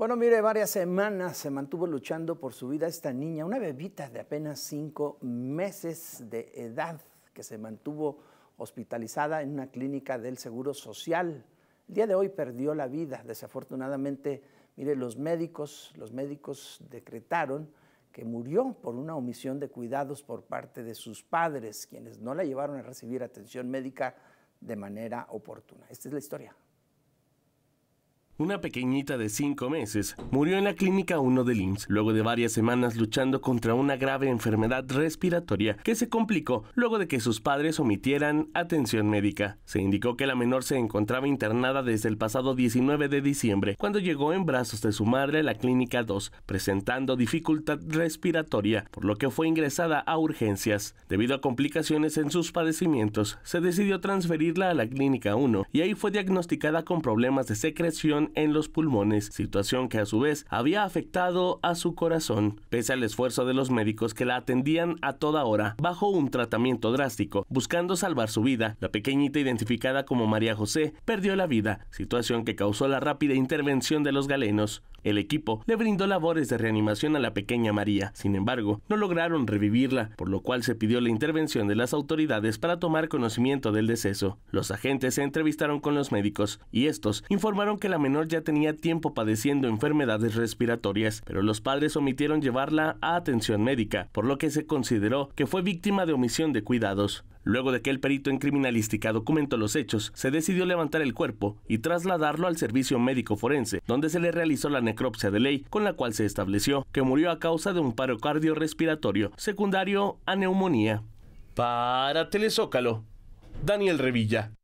Bueno, mire, varias semanas se mantuvo luchando por su vida esta niña, una bebita de apenas cinco meses de edad que se mantuvo hospitalizada en una clínica del Seguro Social. El día de hoy perdió la vida, desafortunadamente. Mire, los médicos, los médicos decretaron que murió por una omisión de cuidados por parte de sus padres, quienes no la llevaron a recibir atención médica de manera oportuna. Esta es la historia una pequeñita de cinco meses, murió en la clínica 1 de IMSS, luego de varias semanas luchando contra una grave enfermedad respiratoria que se complicó luego de que sus padres omitieran atención médica. Se indicó que la menor se encontraba internada desde el pasado 19 de diciembre, cuando llegó en brazos de su madre a la clínica 2, presentando dificultad respiratoria, por lo que fue ingresada a urgencias. Debido a complicaciones en sus padecimientos, se decidió transferirla a la clínica 1 y ahí fue diagnosticada con problemas de secreción en los pulmones, situación que a su vez había afectado a su corazón. Pese al esfuerzo de los médicos que la atendían a toda hora, bajo un tratamiento drástico, buscando salvar su vida, la pequeñita identificada como María José perdió la vida, situación que causó la rápida intervención de los galenos. El equipo le brindó labores de reanimación a la pequeña María, sin embargo, no lograron revivirla, por lo cual se pidió la intervención de las autoridades para tomar conocimiento del deceso. Los agentes se entrevistaron con los médicos y estos informaron que la menor ya tenía tiempo padeciendo enfermedades respiratorias, pero los padres omitieron llevarla a atención médica, por lo que se consideró que fue víctima de omisión de cuidados. Luego de que el perito en criminalística documentó los hechos, se decidió levantar el cuerpo y trasladarlo al servicio médico forense, donde se le realizó la necropsia de ley, con la cual se estableció que murió a causa de un paro respiratorio, secundario a neumonía. Para Telezócalo, Daniel Revilla.